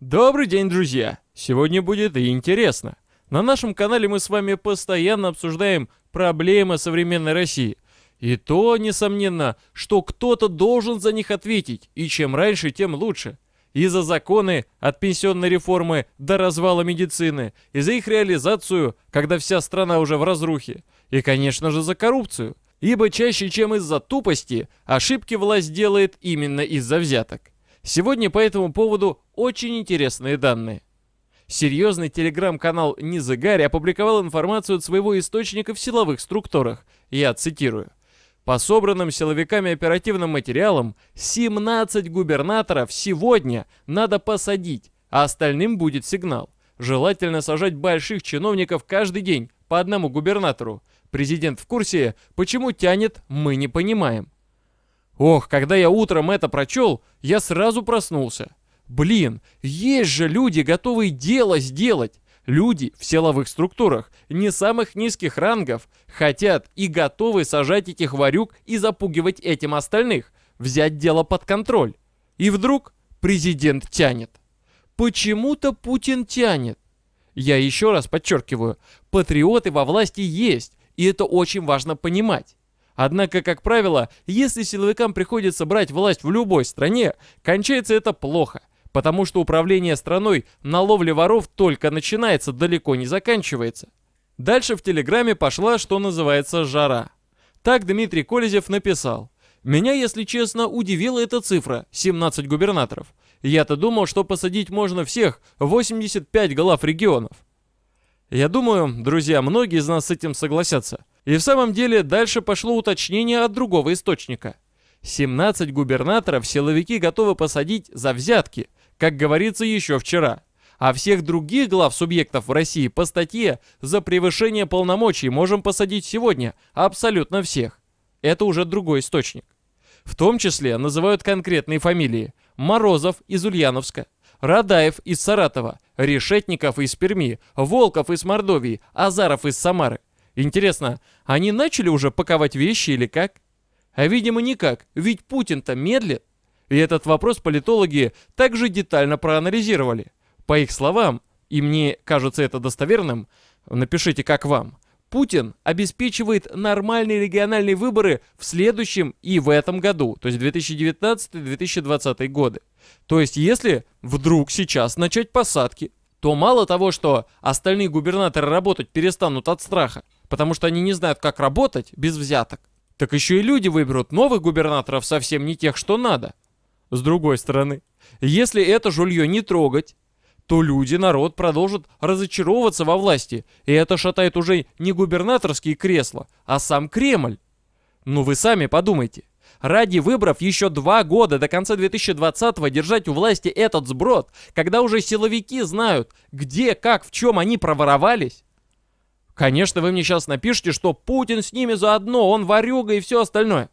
Добрый день, друзья! Сегодня будет интересно. На нашем канале мы с вами постоянно обсуждаем проблемы современной России. И то, несомненно, что кто-то должен за них ответить, и чем раньше, тем лучше. И за законы от пенсионной реформы до развала медицины, и за их реализацию, когда вся страна уже в разрухе. И, конечно же, за коррупцию. Ибо чаще, чем из-за тупости, ошибки власть делает именно из-за взяток. Сегодня по этому поводу очень интересные данные. Серьезный телеграм-канал Низы опубликовал информацию от своего источника в силовых структурах. Я цитирую. По собранным силовиками оперативным материалам, 17 губернаторов сегодня надо посадить, а остальным будет сигнал. Желательно сажать больших чиновников каждый день, по одному губернатору. Президент в курсе, почему тянет, мы не понимаем. Ох, когда я утром это прочел, я сразу проснулся. Блин, есть же люди, готовые дело сделать. Люди в силовых структурах, не самых низких рангов, хотят и готовы сажать этих варюк и запугивать этим остальных, взять дело под контроль. И вдруг президент тянет. Почему-то Путин тянет. Я еще раз подчеркиваю, патриоты во власти есть, и это очень важно понимать. Однако, как правило, если силовикам приходится брать власть в любой стране, кончается это плохо, потому что управление страной на ловле воров только начинается, далеко не заканчивается. Дальше в Телеграме пошла, что называется, жара. Так Дмитрий Колезев написал. «Меня, если честно, удивила эта цифра – 17 губернаторов. Я-то думал, что посадить можно всех, 85 глав регионов». Я думаю, друзья, многие из нас с этим согласятся – и в самом деле дальше пошло уточнение от другого источника. 17 губернаторов силовики готовы посадить за взятки, как говорится еще вчера. А всех других глав субъектов в России по статье за превышение полномочий можем посадить сегодня абсолютно всех. Это уже другой источник. В том числе называют конкретные фамилии. Морозов из Ульяновска, Радаев из Саратова, Решетников из Перми, Волков из Мордовии, Азаров из Самары. Интересно, они начали уже паковать вещи или как? А видимо никак, ведь Путин-то медлит. И этот вопрос политологи также детально проанализировали. По их словам, и мне кажется это достоверным, напишите как вам, Путин обеспечивает нормальные региональные выборы в следующем и в этом году, то есть 2019-2020 годы. То есть если вдруг сейчас начать посадки, то мало того, что остальные губернаторы работать перестанут от страха, потому что они не знают, как работать без взяток. Так еще и люди выберут новых губернаторов совсем не тех, что надо. С другой стороны, если это жулье не трогать, то люди, народ продолжат разочаровываться во власти, и это шатает уже не губернаторские кресла, а сам Кремль. Ну вы сами подумайте. Ради выборов еще два года до конца 2020-го держать у власти этот сброд, когда уже силовики знают, где, как, в чем они проворовались, Конечно, вы мне сейчас напишите, что Путин с ними заодно, он варюга и все остальное.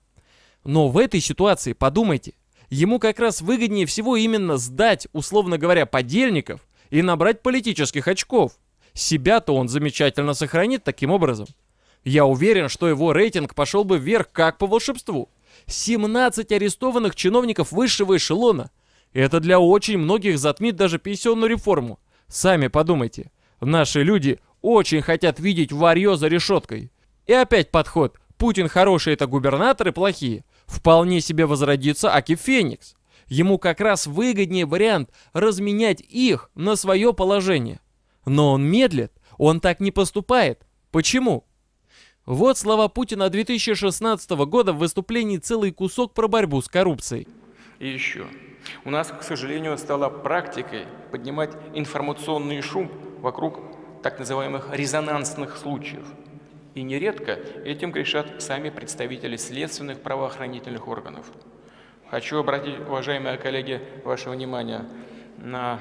Но в этой ситуации подумайте, ему как раз выгоднее всего именно сдать, условно говоря, подельников и набрать политических очков. Себя-то он замечательно сохранит таким образом. Я уверен, что его рейтинг пошел бы вверх как по волшебству. 17 арестованных чиновников высшего эшелона. Это для очень многих затмит даже пенсионную реформу. Сами подумайте. Наши люди очень хотят видеть варьё за решеткой. И опять подход «Путин хороший, это губернаторы плохие» вполне себе возродится Аки Феникс. Ему как раз выгоднее вариант разменять их на свое положение. Но он медлит, он так не поступает. Почему? Вот слова Путина 2016 года в выступлении целый кусок про борьбу с коррупцией. И еще. У нас, к сожалению, стала практикой поднимать информационный шум вокруг так называемых резонансных случаев. И нередко этим грешат сами представители следственных правоохранительных органов. Хочу обратить, уважаемые коллеги, ваше внимание на,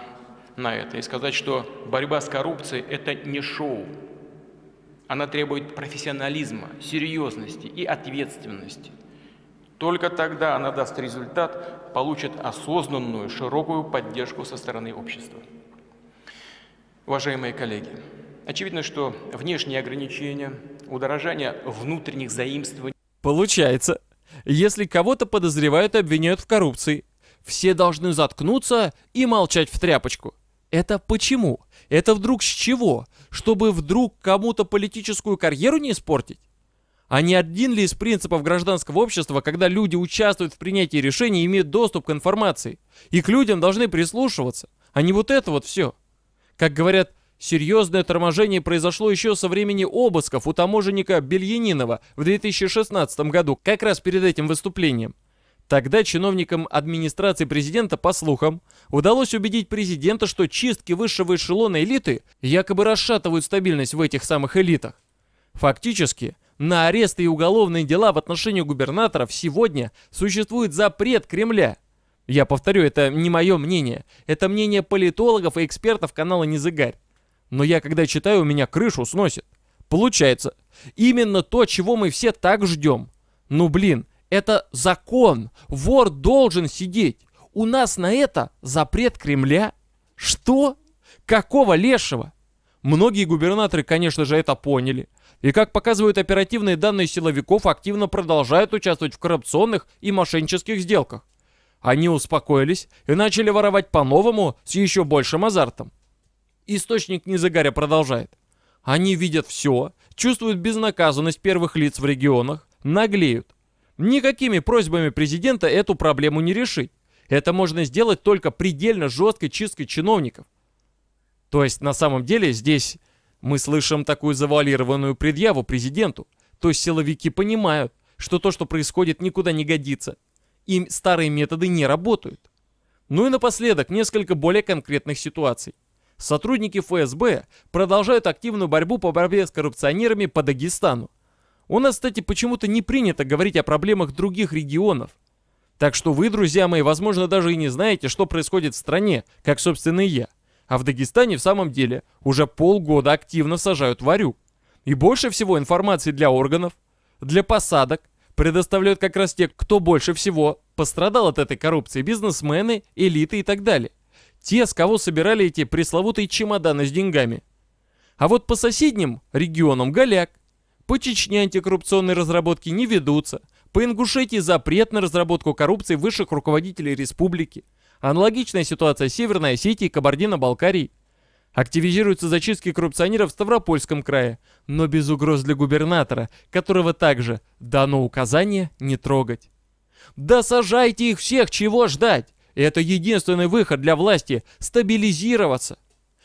на это и сказать, что борьба с коррупцией – это не шоу. Она требует профессионализма, серьезности и ответственности. Только тогда она даст результат, получит осознанную широкую поддержку со стороны общества. Уважаемые коллеги, очевидно, что внешние ограничения, удорожание внутренних заимствований... Получается, если кого-то подозревают и обвиняют в коррупции, все должны заткнуться и молчать в тряпочку. Это почему? Это вдруг с чего? Чтобы вдруг кому-то политическую карьеру не испортить? А не один ли из принципов гражданского общества, когда люди участвуют в принятии решений и имеют доступ к информации? И к людям должны прислушиваться, а не вот это вот все. Как говорят, серьезное торможение произошло еще со времени обысков у таможенника Бельянинова в 2016 году, как раз перед этим выступлением. Тогда чиновникам администрации президента, по слухам, удалось убедить президента, что чистки высшего эшелона элиты якобы расшатывают стабильность в этих самых элитах. Фактически, на аресты и уголовные дела в отношении губернаторов сегодня существует запрет Кремля – я повторю, это не мое мнение. Это мнение политологов и экспертов канала «Незыгарь». Но я, когда читаю, у меня крышу сносит. Получается, именно то, чего мы все так ждем. Ну блин, это закон. Вор должен сидеть. У нас на это запрет Кремля. Что? Какого лешего? Многие губернаторы, конечно же, это поняли. И, как показывают оперативные данные силовиков, активно продолжают участвовать в коррупционных и мошеннических сделках. Они успокоились и начали воровать по-новому с еще большим азартом. Источник Незагаря продолжает. Они видят все, чувствуют безнаказанность первых лиц в регионах, наглеют. Никакими просьбами президента эту проблему не решить. Это можно сделать только предельно жесткой чисткой чиновников. То есть на самом деле здесь мы слышим такую завуалированную предъяву президенту. То есть силовики понимают, что то, что происходит, никуда не годится и старые методы не работают. Ну и напоследок несколько более конкретных ситуаций. Сотрудники ФСБ продолжают активную борьбу по борьбе с коррупционерами по Дагестану. У нас, кстати, почему-то не принято говорить о проблемах других регионов. Так что вы, друзья мои, возможно, даже и не знаете, что происходит в стране, как, собственно, и я. А в Дагестане, в самом деле, уже полгода активно сажают варю И больше всего информации для органов, для посадок, предоставляют как раз те, кто больше всего пострадал от этой коррупции, бизнесмены, элиты и так далее. Те, с кого собирали эти пресловутые чемоданы с деньгами. А вот по соседним регионам голяк. По Чечне антикоррупционные разработки не ведутся. По Ингушетии запрет на разработку коррупции высших руководителей республики. Аналогичная ситуация Северной Осетии и Кабардино-Балкарии. Активизируются зачистки коррупционеров в Ставропольском крае, но без угроз для губернатора, которого также дано указание не трогать. Да сажайте их всех, чего ждать? Это единственный выход для власти – стабилизироваться.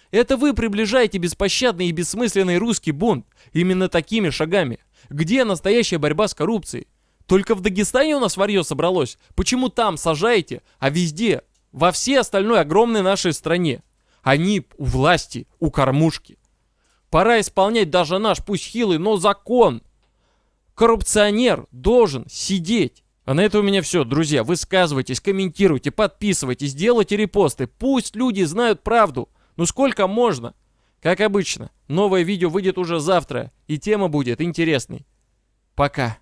Это вы приближаете беспощадный и бессмысленный русский бунт именно такими шагами. Где настоящая борьба с коррупцией? Только в Дагестане у нас варье собралось. Почему там сажаете, а везде, во всей остальной огромной нашей стране? Они у власти, у кормушки. Пора исполнять даже наш, пусть хилый, но закон. Коррупционер должен сидеть. А на это у меня все, друзья. Высказывайтесь, комментируйте, подписывайтесь, делайте репосты. Пусть люди знают правду. Ну сколько можно? Как обычно, новое видео выйдет уже завтра, и тема будет интересной. Пока.